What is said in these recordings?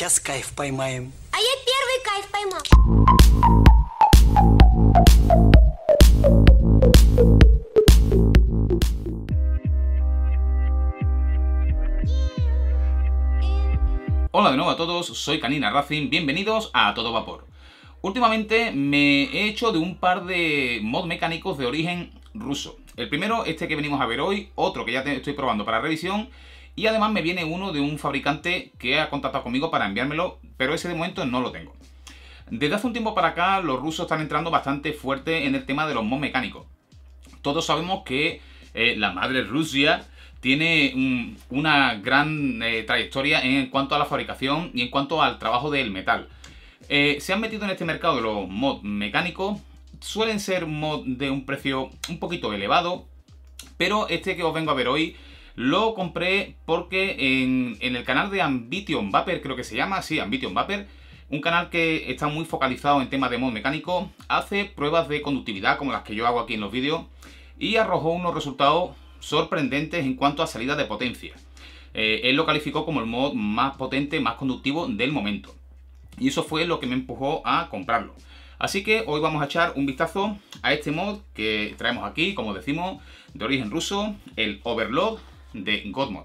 Hola de nuevo a todos, soy Canina Racing, bienvenidos a Todo Vapor. Últimamente me he hecho de un par de mod mecánicos de origen ruso. El primero, este que venimos a ver hoy, otro que ya estoy probando para revisión, y además me viene uno de un fabricante que ha contactado conmigo para enviármelo, pero ese de momento no lo tengo. Desde hace un tiempo para acá los rusos están entrando bastante fuerte en el tema de los mods mecánicos. Todos sabemos que eh, la madre Rusia tiene una gran eh, trayectoria en cuanto a la fabricación y en cuanto al trabajo del metal. Eh, se han metido en este mercado los mods mecánicos. Suelen ser mods de un precio un poquito elevado, pero este que os vengo a ver hoy lo compré porque en, el canal de Ambition Vapor, creo que se llama, sí, Ambition Vapor, un canal que está muy focalizado en temas de mod mecánico, hace pruebas de conductividad como las que yo hago aquí en los vídeos y arrojó unos resultados sorprendentes en cuanto a salida de potencia. Eh, él lo calificó como el mod más potente, más conductivo del momento. Y eso fue lo que me empujó a comprarlo. Así que hoy vamos a echar un vistazo a este mod que traemos aquí, como decimos, de origen ruso, el Overload de Godmod.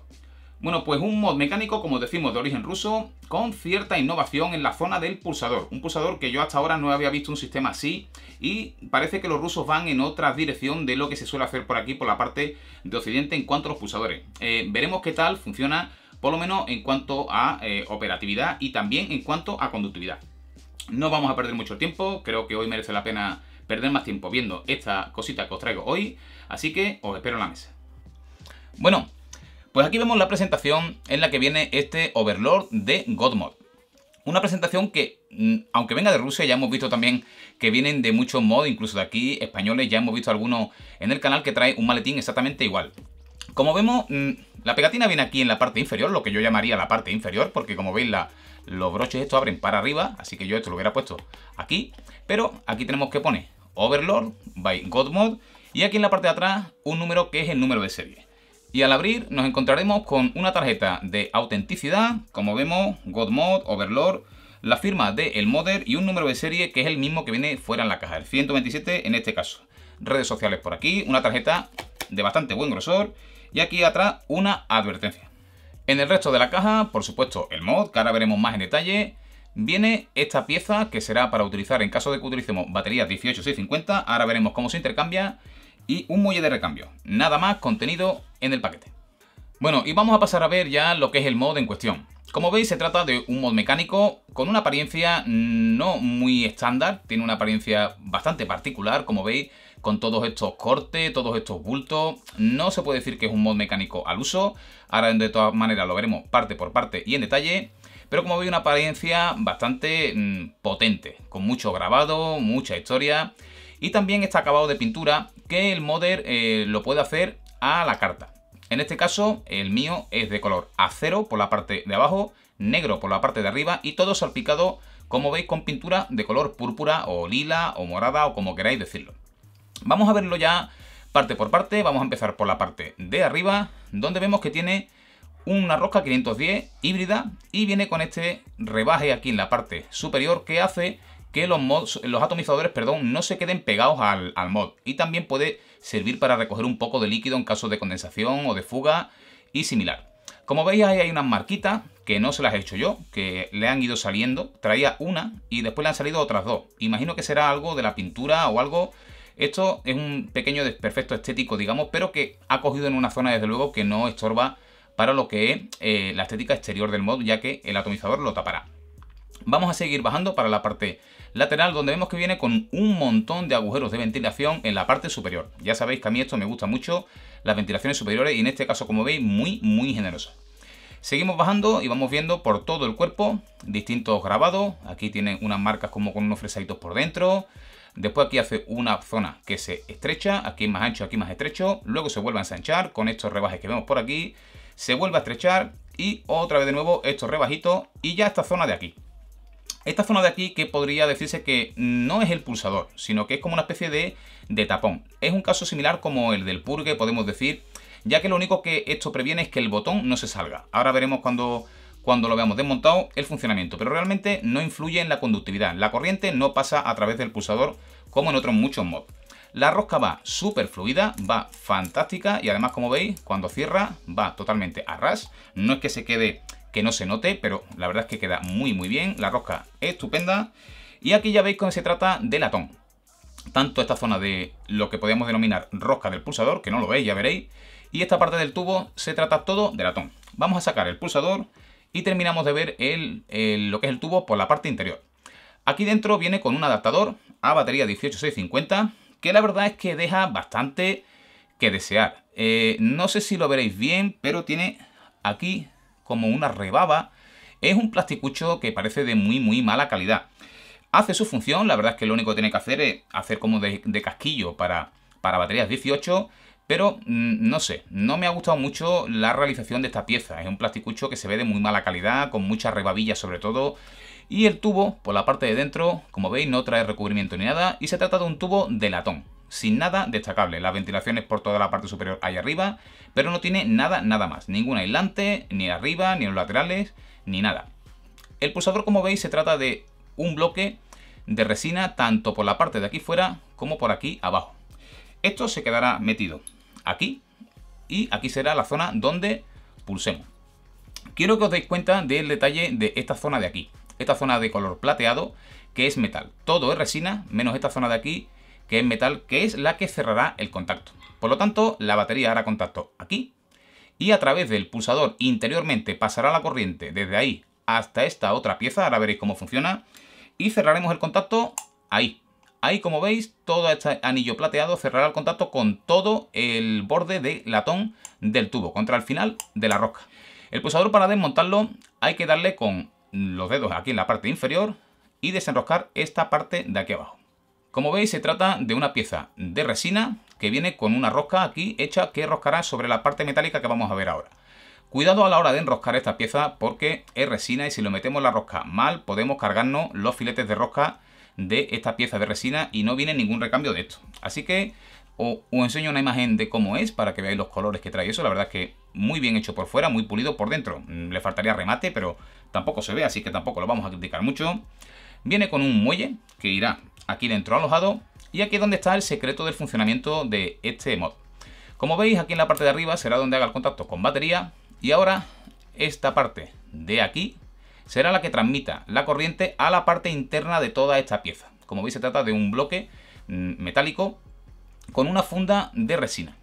Bueno, pues un mod mecánico, como decimos, de origen ruso, con cierta innovación en la zona del pulsador. Un pulsador que yo hasta ahora no había visto un sistema así y parece que los rusos van en otra dirección de lo que se suele hacer por aquí, por la parte de Occidente, en cuanto a los pulsadores. Eh, veremos qué tal funciona, por lo menos en cuanto a eh, operatividad y también en cuanto a conductividad. No vamos a perder mucho tiempo, creo que hoy merece la pena perder más tiempo viendo esta cosita que os traigo hoy, así que os espero en la mesa. Bueno, pues aquí vemos la presentación en la que viene este Overlord de Godmod. Una presentación que, mm, aunque venga de Rusia, ya hemos visto también que vienen de muchos mods, incluso de aquí, españoles, ya hemos visto algunos en el canal que trae un maletín exactamente igual. Como vemos, mm, la pegatina viene aquí en la parte inferior, lo que yo llamaría la parte inferior, porque como veis la, los broches estos abren para arriba, así que yo esto lo hubiera puesto aquí, pero aquí tenemos que poner Overlord by Godmod y aquí en la parte de atrás un número que es el número de serie. Y al abrir nos encontraremos con una tarjeta de autenticidad, como vemos, Godmod, Overlord, la firma del el modder y un número de serie que es el mismo que viene fuera en la caja, el 127 en este caso. Redes sociales por aquí, una tarjeta de bastante buen grosor y aquí atrás una advertencia. En el resto de la caja, por supuesto, el mod, que ahora veremos más en detalle, viene esta pieza que será para utilizar en caso de que utilicemos baterías 18650, ahora veremos cómo se intercambia, y un muelle de recambio. Nada más contenido en el paquete. Bueno, y vamos a pasar a ver ya lo que es el mod en cuestión. Como veis se trata de un mod mecánico con una apariencia no muy estándar, tiene una apariencia bastante particular, como veis, con todos estos cortes, todos estos bultos, no se puede decir que es un mod mecánico al uso, ahora de todas maneras lo veremos parte por parte y en detalle, pero como veis una apariencia bastante mm, potente, con mucho grabado, mucha historia, y también está acabado de pintura que el modder eh, lo puede hacer a la carta. En este caso, el mío es de color acero por la parte de abajo, negro por la parte de arriba y todo salpicado, como veis, con pintura de color púrpura o lila o morada o como queráis decirlo. Vamos a verlo ya parte por parte. Vamos a empezar por la parte de arriba, donde vemos que tiene una rosca 510 híbrida y viene con este rebaje aquí en la parte superior que hace que los, los atomizadores perdón, no se queden pegados al, mod. Y también puede servir para recoger un poco de líquido en caso de condensación o de fuga y similar. Como veis ahí hay unas marquitas que no se las he hecho yo, que le han ido saliendo. Traía una y después le han salido otras dos. Imagino que será algo de la pintura o algo... Esto es un pequeño desperfecto estético, digamos, pero que ha cogido en una zona, desde luego, que no estorba para lo que es eh, la estética exterior del mod, ya que el atomizador lo tapará. Vamos a seguir bajando para la parte lateral donde vemos que viene con un montón de agujeros de ventilación en la parte superior. Ya sabéis que a mí esto me gusta mucho, las ventilaciones superiores y en este caso como veis muy muy generosa. Seguimos bajando y vamos viendo por todo el cuerpo distintos grabados. Aquí tiene unas marcas como con unos fresaditos por dentro. Después aquí hace una zona que se estrecha, aquí más ancho, aquí más estrecho. Luego se vuelve a ensanchar con estos rebajes que vemos por aquí. Se vuelve a estrechar y otra vez de nuevo estos rebajitos y ya esta zona de aquí. Esta zona de aquí que podría decirse que no es el pulsador, sino que es como una especie de, tapón. Es un caso similar como el del purgue, podemos decir, ya que lo único que esto previene es que el botón no se salga. Ahora veremos cuando, cuando lo veamos desmontado el funcionamiento, pero realmente no influye en la conductividad. La corriente no pasa a través del pulsador como en otros muchos mods. La rosca va súper fluida, va fantástica y además como veis cuando cierra va totalmente a ras. No es que se quede que no se note, pero la verdad es que queda muy muy bien, la rosca estupenda. Y aquí ya veis cómo se trata de latón. Tanto esta zona de lo que podríamos denominar rosca del pulsador, que no lo veis, ya veréis, y esta parte del tubo se trata todo de latón. Vamos a sacar el pulsador y terminamos de ver el, lo que es el tubo por la parte interior. Aquí dentro viene con un adaptador a batería 18650, que la verdad es que deja bastante que desear. Eh, no sé si lo veréis bien, pero tiene aquí como una rebaba, es un plasticucho que parece de muy muy mala calidad. Hace su función, la verdad es que lo único que tiene que hacer es hacer como de, casquillo para, para baterías 18, pero mm, no sé, no me ha gustado mucho la realización de esta pieza. Es un plasticucho que se ve de muy mala calidad, con mucha rebabilla sobre todo. Y el tubo, por la parte de dentro, como veis, no trae recubrimiento ni nada y se trata de un tubo de latón sin nada destacable. Las ventilaciones por toda la parte superior ahí arriba, pero no tiene nada, nada más. Ningún aislante, ni arriba, ni en los laterales, ni nada. El pulsador, como veis, se trata de un bloque de resina tanto por la parte de aquí fuera como por aquí abajo. Esto se quedará metido aquí y aquí será la zona donde pulsemos. Quiero que os deis cuenta del detalle de esta zona de aquí, esta zona de color plateado que es metal. Todo es resina menos esta zona de aquí que es metal, que es la que cerrará el contacto. Por lo tanto, la batería hará contacto aquí y a través del pulsador interiormente pasará la corriente desde ahí hasta esta otra pieza, ahora veréis cómo funciona, y cerraremos el contacto ahí. Ahí, como veis, todo este anillo plateado cerrará el contacto con todo el borde de latón del tubo, contra el final de la rosca. El pulsador para desmontarlo hay que darle con los dedos aquí en la parte inferior y desenroscar esta parte de aquí abajo. Como veis, se trata de una pieza de resina que viene con una rosca aquí hecha que roscará sobre la parte metálica que vamos a ver ahora. Cuidado a la hora de enroscar esta pieza porque es resina y si lo metemos la rosca mal podemos cargarnos los filetes de rosca de esta pieza de resina y no viene ningún recambio de esto. Así que os, enseño una imagen de cómo es para que veáis los colores que trae eso. La verdad es que muy bien hecho por fuera, muy pulido por dentro. Mm, le faltaría remate, pero tampoco se ve, así que tampoco lo vamos a criticar mucho. Viene con un muelle que irá aquí dentro alojado y aquí es donde está el secreto del funcionamiento de este mod. Como veis aquí en la parte de arriba será donde haga el contacto con batería y ahora esta parte de aquí será la que transmita la corriente a la parte interna de toda esta pieza. Como veis se trata de un bloque mm, metálico con una funda de resina.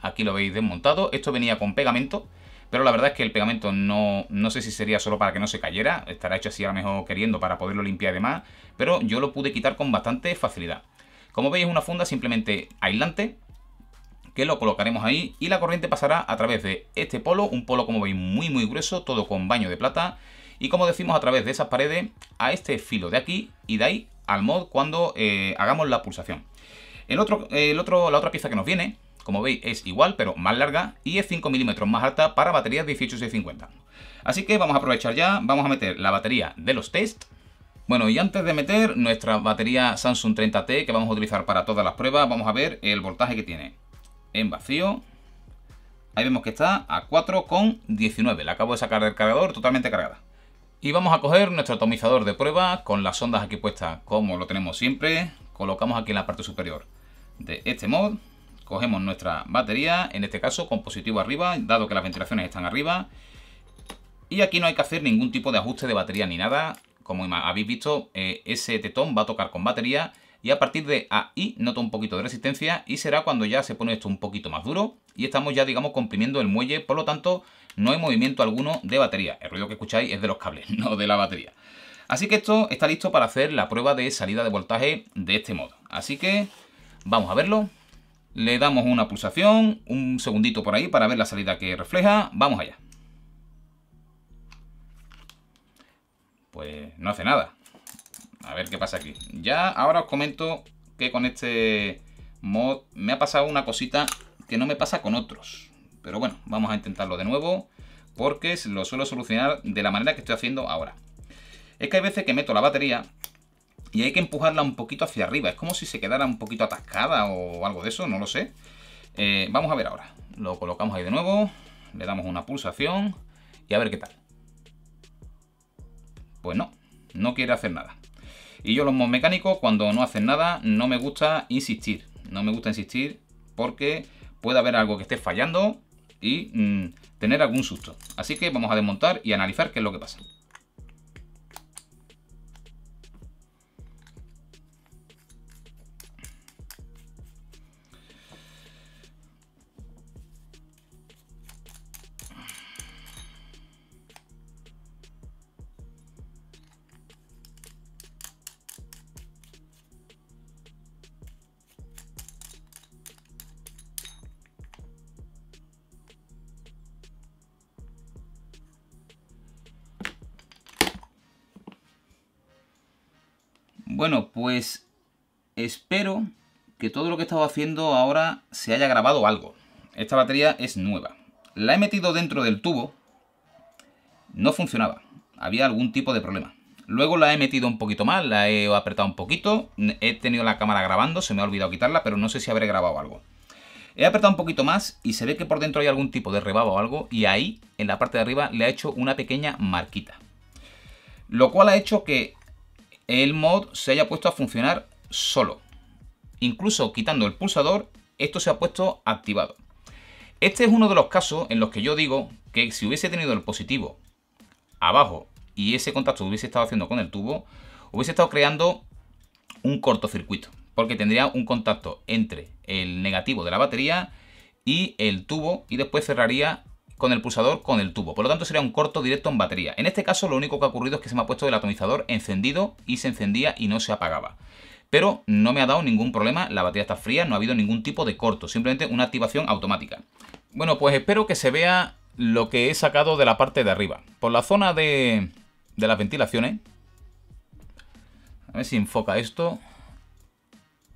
Aquí lo veis desmontado, esto venía con pegamento pero la verdad es que el pegamento no, no sé si sería solo para que no se cayera, estará hecho así a lo mejor queriendo para poderlo limpiar y demás, pero yo lo pude quitar con bastante facilidad. Como veis es una funda simplemente aislante, que lo colocaremos ahí y la corriente pasará a través de este polo, un polo como veis muy muy grueso, todo con baño de plata y como decimos a través de esas paredes a este filo de aquí y de ahí al mod cuando eh, hagamos la pulsación. El otro, el otro, la otra pieza que nos viene como veis es igual pero más larga y es 5 milímetros más alta para baterías 18650. Así que vamos a aprovechar ya, vamos a meter la batería de los test. Bueno, y antes de meter nuestra batería Samsung 30T que vamos a utilizar para todas las pruebas, vamos a ver el voltaje que tiene. En vacío, ahí vemos que está a 4,19. La acabo de sacar del cargador totalmente cargada. Y vamos a coger nuestro atomizador de prueba con las ondas aquí puestas como lo tenemos siempre. Colocamos aquí en la parte superior de este mod Cogemos nuestra batería, en este caso con positivo arriba, dado que las ventilaciones están arriba. Y aquí no hay que hacer ningún tipo de ajuste de batería ni nada. Como habéis visto, eh, ese tetón va a tocar con batería y a partir de ahí noto un poquito de resistencia y será cuando ya se pone esto un poquito más duro y estamos ya, digamos, comprimiendo el muelle, por lo tanto, no hay movimiento alguno de batería. El ruido que escucháis es de los cables, no de la batería. Así que esto está listo para hacer la prueba de salida de voltaje de este modo. Así que vamos a verlo. Le damos una pulsación, un segundito por ahí para ver la salida que refleja. Vamos allá. Pues no hace nada. A ver qué pasa aquí. Ya ahora os comento que con este mod me ha pasado una cosita que no me pasa con otros. Pero bueno, vamos a intentarlo de nuevo porque lo suelo solucionar de la manera que estoy haciendo ahora. Es que hay veces que meto la batería y hay que empujarla un poquito hacia arriba. Es como si se quedara un poquito atascada o algo de eso, no lo sé. Eh, vamos a ver ahora. Lo colocamos ahí de nuevo. Le damos una pulsación. Y a ver qué tal. Pues no, no quiere hacer nada. Y yo los mecánicos, cuando no hacen nada, no me gusta insistir. No me gusta insistir porque puede haber algo que esté fallando y mm, tener algún susto. Así que vamos a desmontar y analizar qué es lo que pasa. Bueno, pues espero que todo lo que he estado haciendo ahora se haya grabado algo. Esta batería es nueva. La he metido dentro del tubo. No funcionaba. Había algún tipo de problema. Luego la he metido un poquito más, la he apretado un poquito. He tenido la cámara grabando, se me ha olvidado quitarla, pero no sé si habré grabado algo. He apretado un poquito más y se ve que por dentro hay algún tipo de rebaba o algo y ahí, en la parte de arriba, le ha hecho una pequeña marquita. Lo cual ha hecho que el mod se haya puesto a funcionar solo. Incluso quitando el pulsador, esto se ha puesto activado. Este es uno de los casos en los que yo digo que si hubiese tenido el positivo abajo y ese contacto hubiese estado haciendo con el tubo, hubiese estado creando un cortocircuito, porque tendría un contacto entre el negativo de la batería y el tubo y después cerraría con el pulsador con el tubo. Por lo tanto, sería un corto directo en batería. En este caso, lo único que ha ocurrido es que se me ha puesto el atomizador encendido y se encendía y no se apagaba. Pero no me ha dado ningún problema, la batería está fría, no ha habido ningún tipo de corto, simplemente una activación automática. Bueno, pues espero que se vea lo que he sacado de la parte de arriba. Por la zona de, las ventilaciones, a ver si enfoca esto.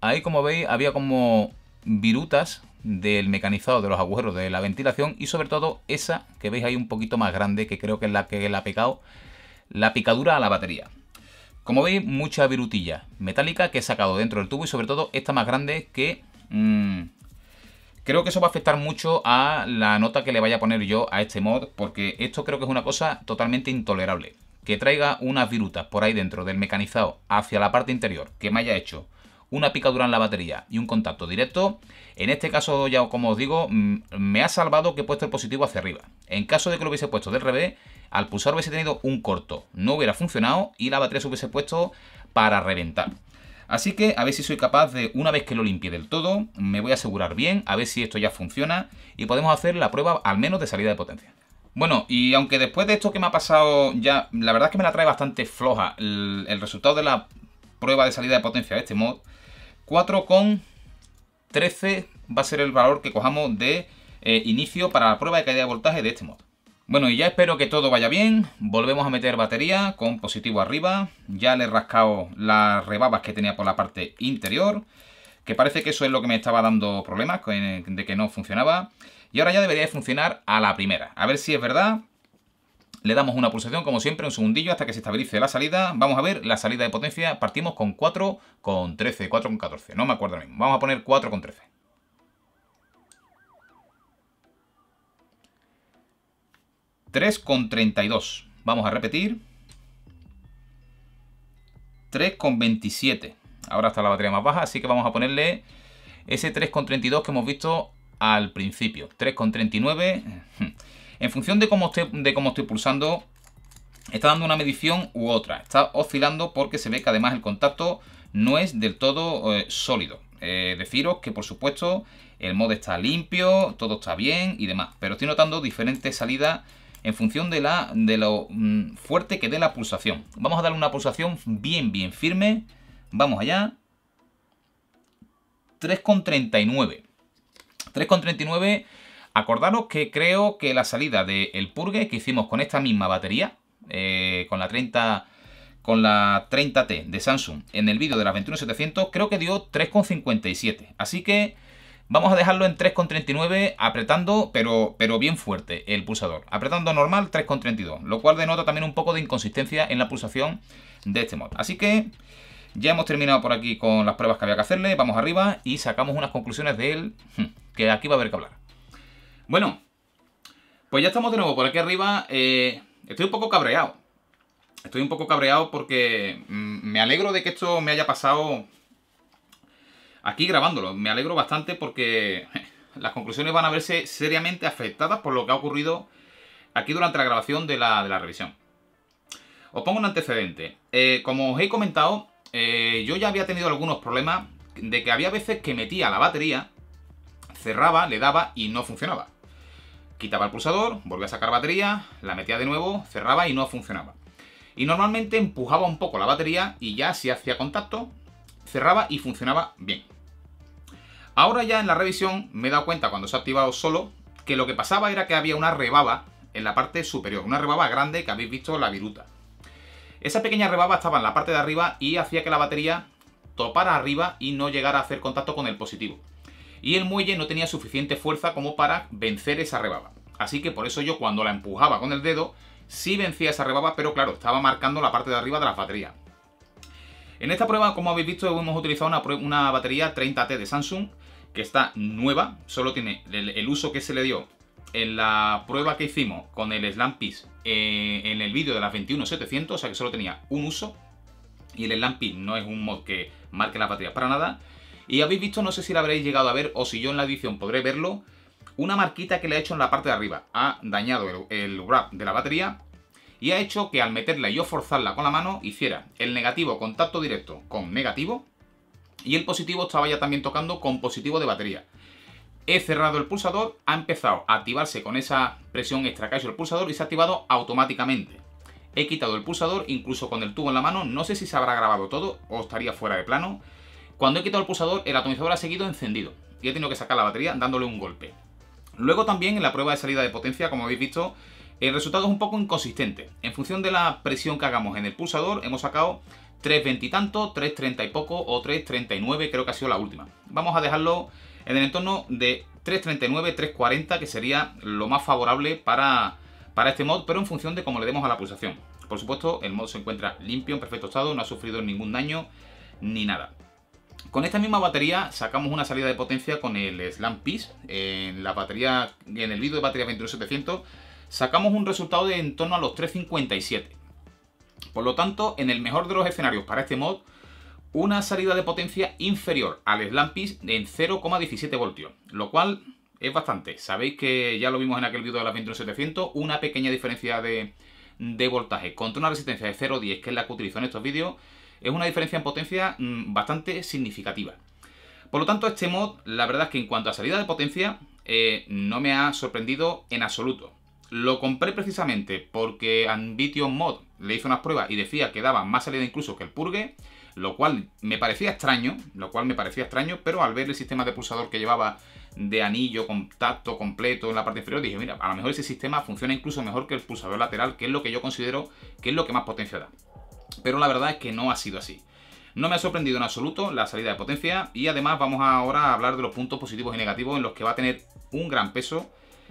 Ahí como veis había como virutas del mecanizado de los agujeros de la ventilación y sobre todo esa que veis ahí un poquito más grande que creo que es la que le ha picado la picadura a la batería. Como veis mucha virutilla metálica que he sacado dentro del tubo y sobre todo esta más grande que mm, creo que eso va a afectar mucho a la nota que le vaya a poner yo a este mod porque esto creo que es una cosa totalmente intolerable. Que traiga unas virutas por ahí dentro del mecanizado hacia la parte interior que me haya hecho una picadura en la batería y un contacto directo en este caso, ya como os digo, mm, me ha salvado que he puesto el positivo hacia arriba. En caso de que lo hubiese puesto del revés, al pulsar hubiese tenido un corto, no hubiera funcionado y la batería se hubiese puesto para reventar. Así que a ver si soy capaz de, una vez que lo limpie del todo, me voy a asegurar bien, a ver si esto ya funciona y podemos hacer la prueba al menos de salida de potencia. Bueno, y aunque después de esto que me ha pasado ya, la verdad es que me la trae bastante floja el, resultado de la prueba de salida de potencia de este mod, 4 con 13 va a ser el valor que cojamos de eh, inicio para la prueba de caída de voltaje de este modo Bueno, y ya espero que todo vaya bien. Volvemos a meter batería con positivo arriba. Ya le he rascado las rebabas que tenía por la parte interior. Que parece que eso es lo que me estaba dando problemas, de que no funcionaba. Y ahora ya debería funcionar a la primera. A ver si es verdad le damos una pulsación, como siempre, un segundillo hasta que se estabilice la salida. Vamos a ver la salida de potencia. Partimos con 4 con 13, 4 con 14. No me acuerdo ahora Vamos a poner 4 con 13. 3 con 32. Vamos a repetir. 3,27. Ahora está la batería más baja, así que vamos a ponerle ese 3,32 que hemos visto al principio. 3,39. En función de cómo estoy pulsando, está dando una medición u otra. Está oscilando porque se ve que además el contacto no es del todo eh, sólido. Eh, deciros que por supuesto el mod está limpio, todo está bien y demás, pero estoy notando diferentes salidas en función de, lo mm, fuerte que dé la pulsación. Vamos a darle una pulsación bien, bien firme. Vamos allá. 3,39. 3,39 Acordaros que creo que la salida del Purgue que hicimos con esta misma batería, eh, con la 30 con la 30T de Samsung en el vídeo de las 21700, creo que dio 3,57. Así que vamos a dejarlo en 3,39 apretando, pero, pero bien fuerte el pulsador. Apretando normal 3,32, lo cual denota también un poco de inconsistencia en la pulsación de este mod. Así que ya hemos terminado por aquí con las pruebas que había que hacerle, vamos arriba y sacamos unas conclusiones de él hmm, que aquí va a haber que hablar. Bueno, pues ya estamos de nuevo por aquí arriba. Eh, estoy un poco cabreado. Estoy un poco cabreado porque mm, me alegro de que esto me haya pasado aquí grabándolo. Me alegro bastante porque las conclusiones van a verse seriamente afectadas por lo que ha ocurrido aquí durante la grabación de la, revisión. Os pongo un antecedente. Eh, como os he comentado, eh, yo ya había tenido algunos problemas de que había veces que metía la batería, cerraba, le daba y no funcionaba quitaba el pulsador, volvía a sacar batería, la metía de nuevo, cerraba y no funcionaba. Y normalmente empujaba un poco la batería y ya si hacía contacto, cerraba y funcionaba bien. Ahora ya en la revisión me he dado cuenta cuando se ha activado solo que lo que pasaba era que había una rebaba en la parte superior, una rebaba grande que habéis visto la viruta. Esa pequeña rebaba estaba en la parte de arriba y hacía que la batería topara arriba y no llegara a hacer contacto con el positivo y el muelle no tenía suficiente fuerza como para vencer esa rebaba. Así que por eso yo cuando la empujaba con el dedo, sí vencía esa rebaba, pero claro, estaba marcando la parte de arriba de la batería. En esta prueba, como habéis visto, hemos utilizado una, batería 30T de Samsung, que está nueva, solo tiene el, uso que se le dio en la prueba que hicimos con el Slam eh, en el vídeo de las 21700, o sea que solo tenía un uso, y el Piece no es un mod que marque las baterías para nada, y habéis visto, no sé si la habréis llegado a ver o si yo en la edición podré verlo, una marquita que le ha hecho en la parte de arriba. Ha dañado el, el wrap de la batería y ha hecho que al meterla y yo forzarla con la mano hiciera el negativo contacto directo con negativo y el positivo estaba ya también tocando con positivo de batería. He cerrado el pulsador, ha empezado a activarse con esa presión extra que ha hecho el pulsador y se ha activado automáticamente. He quitado el pulsador incluso con el tubo en la mano, no sé si se habrá grabado todo o estaría fuera de plano, cuando he quitado el pulsador, el atomizador ha seguido encendido y he tenido que sacar la batería dándole un golpe. Luego también en la prueba de salida de potencia, como habéis visto, el resultado es un poco inconsistente. En función de la presión que hagamos en el pulsador, hemos sacado 3.20 y tanto, 3.30 y poco o 3.39 creo que ha sido la última. Vamos a dejarlo en el entorno de 3.39, 3.40 que sería lo más favorable para, para este mod, pero en función de cómo le demos a la pulsación. Por supuesto, el mod se encuentra limpio, en perfecto estado, no ha sufrido ningún daño ni nada. Con esta misma batería sacamos una salida de potencia con el Slam Piece. En, la batería, en el vídeo de batería 21700 sacamos un resultado de en torno a los 357. Por lo tanto, en el mejor de los escenarios para este mod, una salida de potencia inferior al SLAM Piece en 0,17 voltios, lo cual es bastante. Sabéis que ya lo vimos en aquel vídeo de las 21700, una pequeña diferencia de, de voltaje contra una resistencia de 0,10, que es la que utilizo en estos vídeos, es una diferencia en potencia mm, bastante significativa. Por lo tanto, este mod, la verdad es que en cuanto a salida de potencia, eh, no me ha sorprendido en absoluto. Lo compré precisamente porque Ambition Mod le hizo unas pruebas y decía que daba más salida incluso que el Purge lo cual me parecía extraño, lo cual me parecía extraño, pero al ver el sistema de pulsador que llevaba de anillo, contacto completo en la parte inferior, dije, mira, a lo mejor ese sistema funciona incluso mejor que el pulsador lateral, que es lo que yo considero que es lo que más potencia da pero la verdad es que no ha sido así. No me ha sorprendido en absoluto la salida de potencia y además vamos ahora a hablar de los puntos positivos y negativos en los que va a tener un gran peso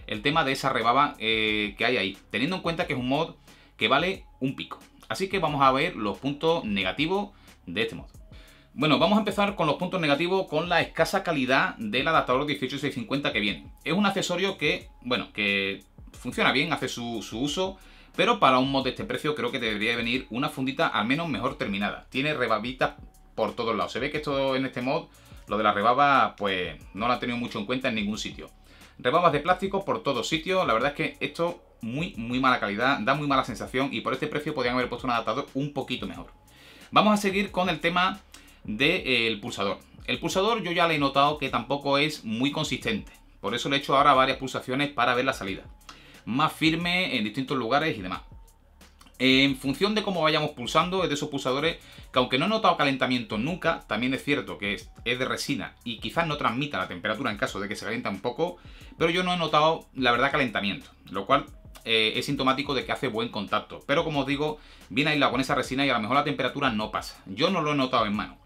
el tema de esa rebaba eh, que hay ahí, teniendo en cuenta que es un mod que vale un pico. Así que vamos a ver los puntos negativos de este mod. Bueno, vamos a empezar con los puntos negativos con la escasa calidad del adaptador 18650 que viene. Es un accesorio que, bueno, que funciona bien, hace su, su uso, pero para un mod de este precio creo que debería venir una fundita al menos mejor terminada. Tiene rebabitas por todos lados. Se ve que esto en este mod, lo de la rebaba, pues no la ha tenido mucho en cuenta en ningún sitio. Rebabas de plástico por todos sitios. La verdad es que esto muy, muy mala calidad, da muy mala sensación y por este precio podrían haber puesto un adaptador un poquito mejor. Vamos a seguir con el tema del pulsador. El pulsador yo ya le he notado que tampoco es muy consistente. Por eso le he hecho ahora varias pulsaciones para ver la salida más firme en distintos lugares y demás. En función de cómo vayamos pulsando, es de esos pulsadores que aunque no he notado calentamiento nunca, también es cierto que es, de resina y quizás no transmita la temperatura en caso de que se calienta un poco, pero yo no he notado, la verdad, calentamiento, lo cual eh, es sintomático de que hace buen contacto. Pero como os digo, viene aislado con esa resina y a lo mejor la temperatura no pasa. Yo no lo he notado en mano.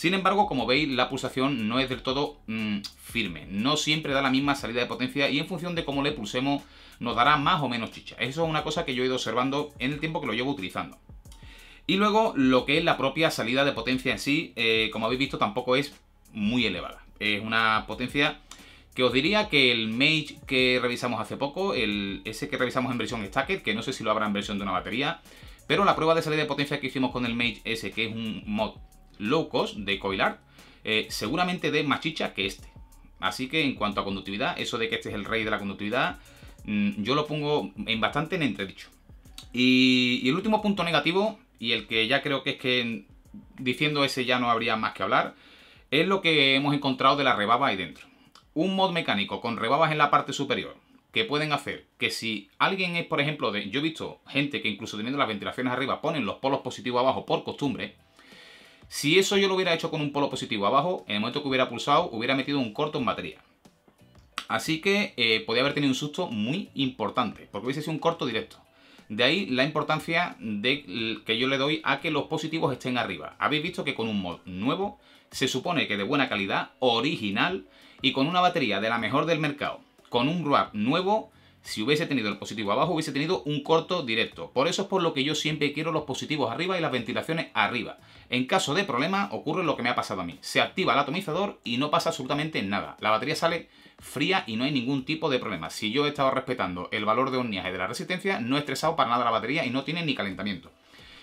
Sin embargo, como veis, la pulsación no es del todo mm, firme. No siempre da la misma salida de potencia y en función de cómo le pulsemos nos dará más o menos chicha. Eso es una cosa que yo he ido observando en el tiempo que lo llevo utilizando. Y luego lo que es la propia salida de potencia en sí, eh, como habéis visto, tampoco es muy elevada. Es una potencia que os diría que el Mage que revisamos hace poco, el, ese que revisamos en versión Stacked, que no sé si lo habrá en versión de una batería, pero la prueba de salida de potencia que hicimos con el Mage S, que es un mod low cost de Coilar, eh, seguramente de más chicha que este. Así que en cuanto a conductividad, eso de que este es el rey de la conductividad, mm, yo lo pongo en bastante en entredicho. Y, el último punto negativo, y el que ya creo que es que diciendo ese ya no habría más que hablar, es lo que hemos encontrado de la rebaba ahí dentro. Un mod mecánico con rebabas en la parte superior, que pueden hacer que si alguien es, por ejemplo, de, yo he visto gente que incluso teniendo las ventilaciones arriba ponen los polos positivos abajo por costumbre, si eso yo lo hubiera hecho con un polo positivo abajo, en el momento que hubiera pulsado, hubiera metido un corto en batería. Así que eh, podría haber tenido un susto muy importante, porque hubiese sido un corto directo. De ahí la importancia de, que yo le doy a que los positivos estén arriba. Habéis visto que con un mod nuevo, se supone que de buena calidad, original, y con una batería de la mejor del mercado, con un wrap nuevo, si hubiese tenido el positivo abajo, hubiese tenido un corto directo. Por eso es por lo que yo siempre quiero los positivos arriba y las ventilaciones arriba. En caso de problema, ocurre lo que me ha pasado a mí. Se activa el atomizador y no pasa absolutamente nada. La batería sale fría y no hay ningún tipo de problema. Si yo he estado respetando el valor de ohmiaje de la resistencia, no he estresado para nada la batería y no tiene ni calentamiento.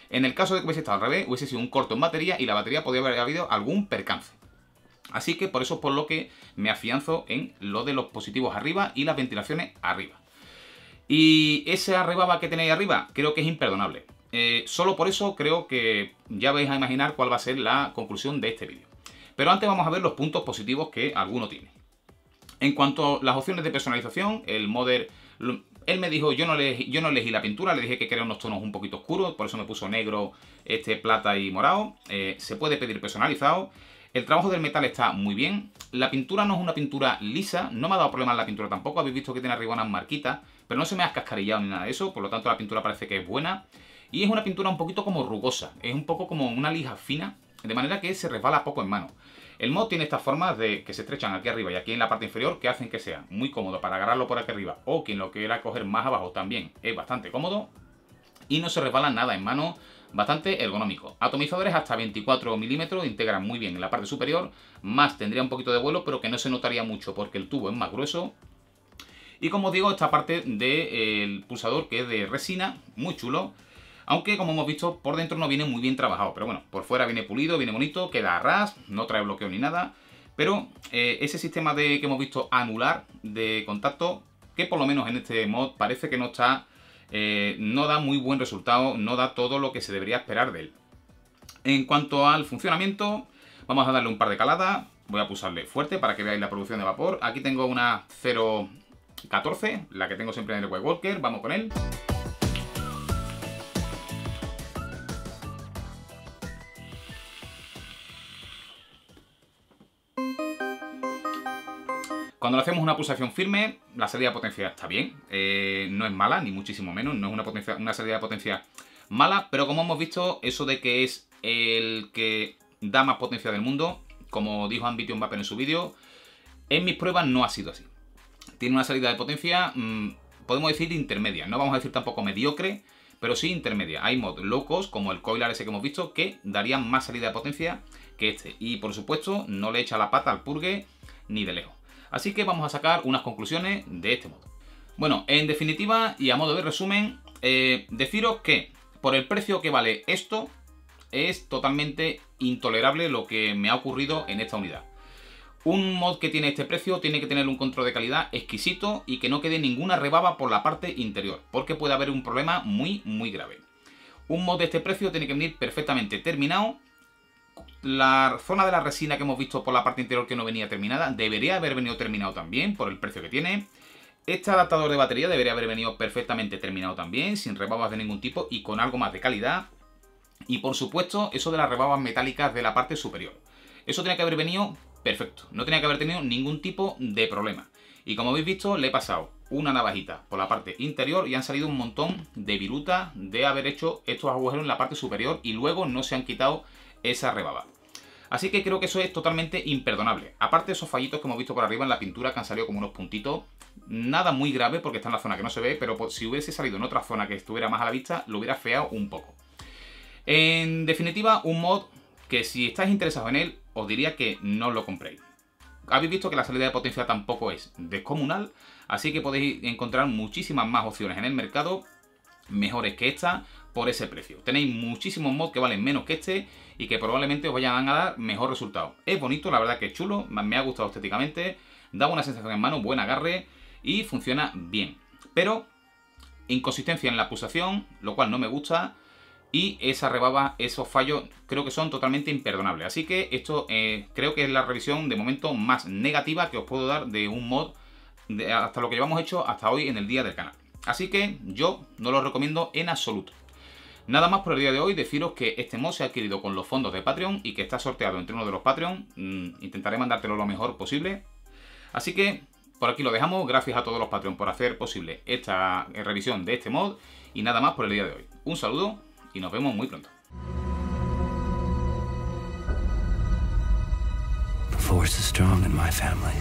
En el caso de que hubiese estado al revés, hubiese sido un corto en batería y la batería podría haber habido algún percance. Así que por eso es por lo que me afianzo en lo de los positivos arriba y las ventilaciones arriba. Y ese arrebaba que tenéis arriba creo que es imperdonable. Eh, solo por eso creo que ya vais a imaginar cuál va a ser la conclusión de este vídeo. Pero antes vamos a ver los puntos positivos que alguno tiene. En cuanto a las opciones de personalización, el modder... Él me dijo, yo no, elegí, yo la pintura, le dije que quería unos tonos un poquito oscuros, por eso me puso negro, este plata y morado. Eh, se puede pedir personalizado. El trabajo del metal está muy bien. La pintura no es una pintura lisa, no me ha dado problemas la pintura tampoco. Habéis visto que tiene arriba unas marquitas pero no se me ha cascarillado ni nada de eso, por lo tanto la pintura parece que es buena. Y es una pintura un poquito como rugosa, es un poco como una lija fina, de manera que se resbala poco en mano. El mod tiene estas formas de que se estrechan aquí arriba y aquí en la parte inferior que hacen que sea muy cómodo para agarrarlo por aquí arriba o quien lo quiera coger más abajo también es bastante cómodo y no se resbala nada en mano, bastante ergonómico. Atomizadores hasta 24 milímetros, integran muy bien en la parte superior, más tendría un poquito de vuelo pero que no se notaría mucho porque el tubo es más grueso y como os digo, esta parte del eh, pulsador que es de resina, muy chulo. Aunque, como hemos visto, por dentro no viene muy bien trabajado. Pero bueno, por fuera viene pulido, viene bonito, queda ras, no trae bloqueo ni nada. Pero eh, ese sistema de, que hemos visto anular de contacto, que por lo menos en este mod parece que no está... Eh, no da muy buen resultado, no da todo lo que se debería esperar de él. En cuanto al funcionamiento, vamos a darle un par de caladas. Voy a pulsarle fuerte para que veáis la producción de vapor. Aquí tengo una 0 14, la que tengo siempre en el White Walker, vamos con él. Cuando le hacemos una pulsación firme, la salida de potencia está bien, eh, no es mala, ni muchísimo menos, no es una, una salida de potencia mala, pero como hemos visto, eso de que es el que da más potencia del mundo, como dijo Ambition Bapper en su vídeo, en mis pruebas no ha sido así. Tiene una salida de potencia, mm, podemos decir intermedia, no vamos a decir tampoco mediocre, pero sí intermedia. Hay mods locos, como el Coilar ese que hemos visto, que darían más salida de potencia que este. Y por supuesto, no le echa la pata al purgue ni de lejos. Así que vamos a sacar unas conclusiones de este modo. Bueno, en definitiva y a modo de resumen, eh, deciros que por el precio que vale esto, es totalmente intolerable lo que me ha ocurrido en esta unidad. Un mod que tiene este precio tiene que tener un control de calidad exquisito y que no quede ninguna rebaba por la parte interior, porque puede haber un problema muy, muy grave. Un mod de este precio tiene que venir perfectamente terminado. La zona de la resina que hemos visto por la parte interior que no venía terminada debería haber venido terminado también por el precio que tiene. Este adaptador de batería debería haber venido perfectamente terminado también, sin rebabas de ningún tipo y con algo más de calidad. Y por supuesto, eso de las rebabas metálicas de la parte superior. Eso tiene que haber venido perfecto. No tenía que haber tenido ningún tipo de problema. Y como habéis visto, le he pasado una navajita por la parte interior y han salido un montón de virutas de haber hecho estos agujeros en la parte superior y luego no se han quitado esa rebaba. Así que creo que eso es totalmente imperdonable. Aparte de esos fallitos que hemos visto por arriba en la pintura que han salido como unos puntitos, nada muy grave porque está en la zona que no se ve, pero si hubiese salido en otra zona que estuviera más a la vista, lo hubiera feado un poco. En definitiva, un mod que si estáis interesados en él, os diría que no lo compréis. Habéis visto que la salida de potencia tampoco es descomunal, así que podéis encontrar muchísimas más opciones en el mercado, mejores que esta, por ese precio. Tenéis muchísimos mods que valen menos que este y que probablemente os vayan a dar mejor resultado. Es bonito, la verdad que es chulo, me ha gustado estéticamente, da una sensación en mano, buen agarre y funciona bien. Pero inconsistencia en la pulsación, lo cual no me gusta, y esa rebaba, esos fallos, creo que son totalmente imperdonables. Así que esto eh, creo que es la revisión de momento más negativa que os puedo dar de un mod hasta lo que llevamos hecho hasta hoy en el día del canal. Así que yo no lo recomiendo en absoluto. Nada más por el día de hoy, deciros que este mod se ha adquirido con los fondos de Patreon y que está sorteado entre uno de los Patreon. Mm, intentaré mandártelo lo mejor posible. Así que por aquí lo dejamos. Gracias a todos los Patreon por hacer posible esta revisión de este mod. Y nada más por el día de hoy. Un saludo y nos vemos muy pronto. The force is strong in my family.